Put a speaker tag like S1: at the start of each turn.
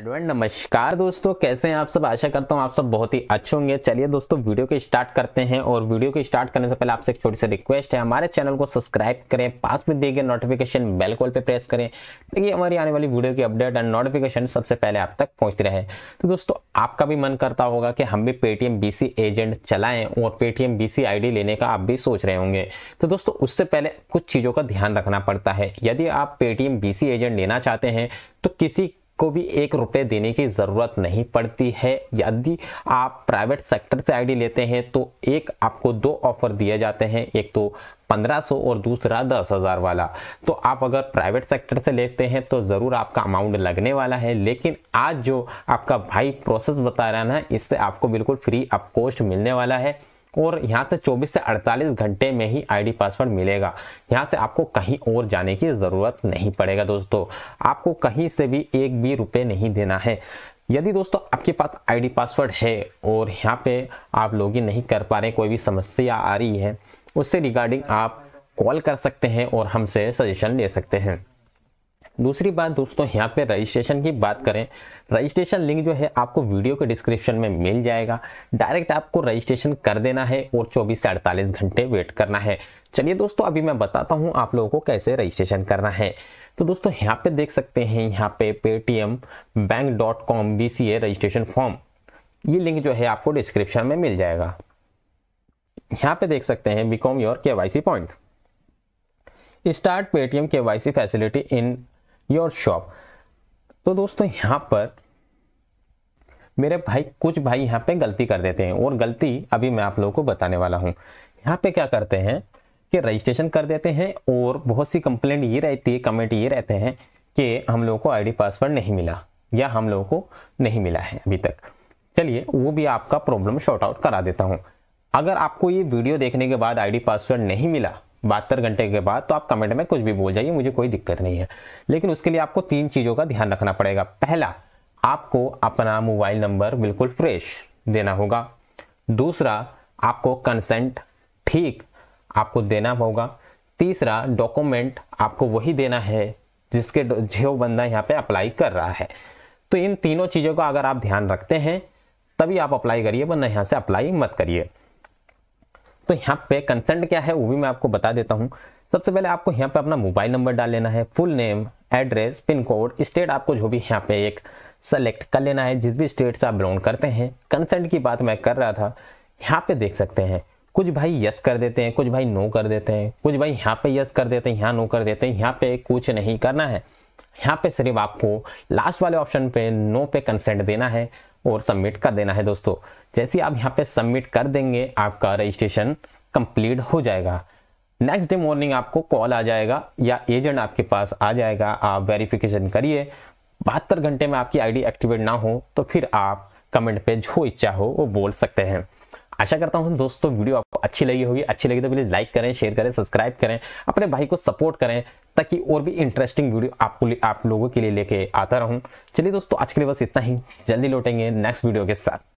S1: hello and नमस्कार दोस्तों कैसे हैं आप सब आशा करता हूं आप सब बहुत ही अच्छे होंगे चलिए दोस्तों वीडियो के स्टार्ट करते हैं और वीडियो के स्टार्ट करने से पहले आपसे एक छोटी सी रिक्वेस्ट है हमारे चैनल को सब्सक्राइब करें पास में दिए गए नोटिफिकेशन बेल कॉल पे प्रेस करें ताकि हमारी आने वाली वीडियो की अपडेट एंड नोटिफिकेशन सबसे पहले आप तक पहुँचती रहे तो दोस्तों आपका भी मन करता होगा कि हम भी पेटीएम बी एजेंट चलाएं और पेटीएम बी सी लेने का आप भी सोच रहे होंगे तो दोस्तों उससे पहले कुछ चीज़ों का ध्यान रखना पड़ता है यदि आप पेटीएम बी एजेंट लेना चाहते हैं तो किसी को भी एक रुपये देने की ज़रूरत नहीं पड़ती है यदि आप प्राइवेट सेक्टर से आईडी लेते हैं तो एक आपको दो ऑफर दिए जाते हैं एक तो 1500 और दूसरा 10000 वाला तो आप अगर प्राइवेट सेक्टर से लेते हैं तो ज़रूर आपका अमाउंट लगने वाला है लेकिन आज जो आपका भाई प्रोसेस बता रहा है ना इससे आपको बिल्कुल फ्री अप कॉस्ट मिलने वाला है और यहाँ से 24 से 48 घंटे में ही आईडी पासवर्ड मिलेगा यहाँ से आपको कहीं और जाने की ज़रूरत नहीं पड़ेगा दोस्तों आपको कहीं से भी एक भी रुपये नहीं देना है यदि दोस्तों आपके पास आईडी पासवर्ड है और यहाँ पे आप लॉगिन नहीं कर पा रहे कोई भी समस्या आ रही है उससे रिगार्डिंग आप कॉल कर सकते हैं और हमसे सजेशन ले सकते हैं दूसरी बात दोस्तों यहाँ पे रजिस्ट्रेशन की बात करें रजिस्ट्रेशन लिंक जो है आपको वीडियो के डिस्क्रिप्शन में मिल जाएगा डायरेक्ट आपको रजिस्ट्रेशन कर देना है और चौबीस से अड़तालीस घंटे वेट करना है चलिए दोस्तों अभी मैं बताता हूँ आप लोगों को कैसे रजिस्ट्रेशन करना है तो दोस्तों यहाँ पे देख सकते हैं यहाँ पे Paytm bank dot com B C A registration form ये लिंक जो है आपको डिस्क्रिप्शन में मिल जाएगा यहाँ पे देख सकते हैं become your K Y C point start Paytm K Y C facility in your shop तो दोस्तों यहाँ पर मेरे भाई कुछ भाई यहाँ पे गलती कर देते हैं और गलती अभी मैं आप लोगों को बताने वाला हूँ यहाँ पे क्या करते हैं कि रजिस्ट्रेशन कर देते हैं और बहुत सी कंप्लेंट ये रहती है कमेंट ये रहते हैं कि हम लोगों को आईडी पासवर्ड नहीं मिला या हम लोगों को नहीं मिला है अभी तक चलिए वो भी आपका प्रॉब्लम शॉर्ट आउट करा देता हूँ अगर आपको ये वीडियो देखने के बाद आईडी पासवर्ड नहीं मिला बहत्तर घंटे के बाद तो आप कमेंट में कुछ भी बोल जाइए मुझे कोई दिक्कत नहीं है लेकिन उसके लिए आपको तीन चीज़ों का ध्यान रखना पड़ेगा पहला आपको अपना मोबाइल नंबर बिल्कुल फ्रेश देना होगा दूसरा आपको कंसेंट ठीक आपको देना होगा तीसरा डॉक्यूमेंट आपको वही देना है जिसके जो बंदा यहाँ पे अप्लाई कर रहा है तो इन तीनों चीज़ों का अगर आप ध्यान रखते हैं तभी आप अप्लाई करिए वरना यहाँ से अप्लाई मत करिए तो यहाँ पे कंसेंट क्या है वो भी मैं आपको बता देता हूँ सबसे पहले आपको यहाँ पे अपना मोबाइल नंबर डाल लेना है full name address pin code state आपको जो भी यहाँ पे एक सेलेक्ट कर लेना है जिस भी स्टेट से आप बिलोंग करते हैं कंसेंट की बात मैं कर रहा था यहाँ पे देख सकते हैं कुछ भाई यस कर देते हैं कुछ भाई नो कर देते हैं कुछ भाई यहाँ पे यस कर देते हैं यहाँ नो कर देते हैं यहाँ पे कुछ नहीं करना है यहाँ पे सिर्फ आपको लास्ट वाले ऑप्शन पे नो पे कंसेंट देना है और सबमिट कर देना है दोस्तों जैसे आप यहाँ पे सबमिट कर देंगे आपका रजिस्ट्रेशन कंप्लीट हो जाएगा नेक्स्ट डे मॉर्निंग आपको कॉल आ जाएगा या एजेंट आपके पास आ जाएगा आप वेरिफिकेशन करिए बहत्तर घंटे में आपकी आईडी एक्टिवेट ना हो तो फिर आप कमेंट पे जो इच्छा हो वो बोल सकते हैं आशा करता हूँ दोस्तों वीडियो आपको अच्छी लगी होगी अच्छी लगी तो प्लीज़ लाइक करें शेयर करें सब्सक्राइब करें अपने भाई को सपोर्ट करें ताकि और भी इंटरेस्टिंग वीडियो आपको आप लोगों के लिए लेके आता रहूं चलिए दोस्तों आज के लिए बस इतना ही जल्दी लौटेंगे नेक्स्ट वीडियो के साथ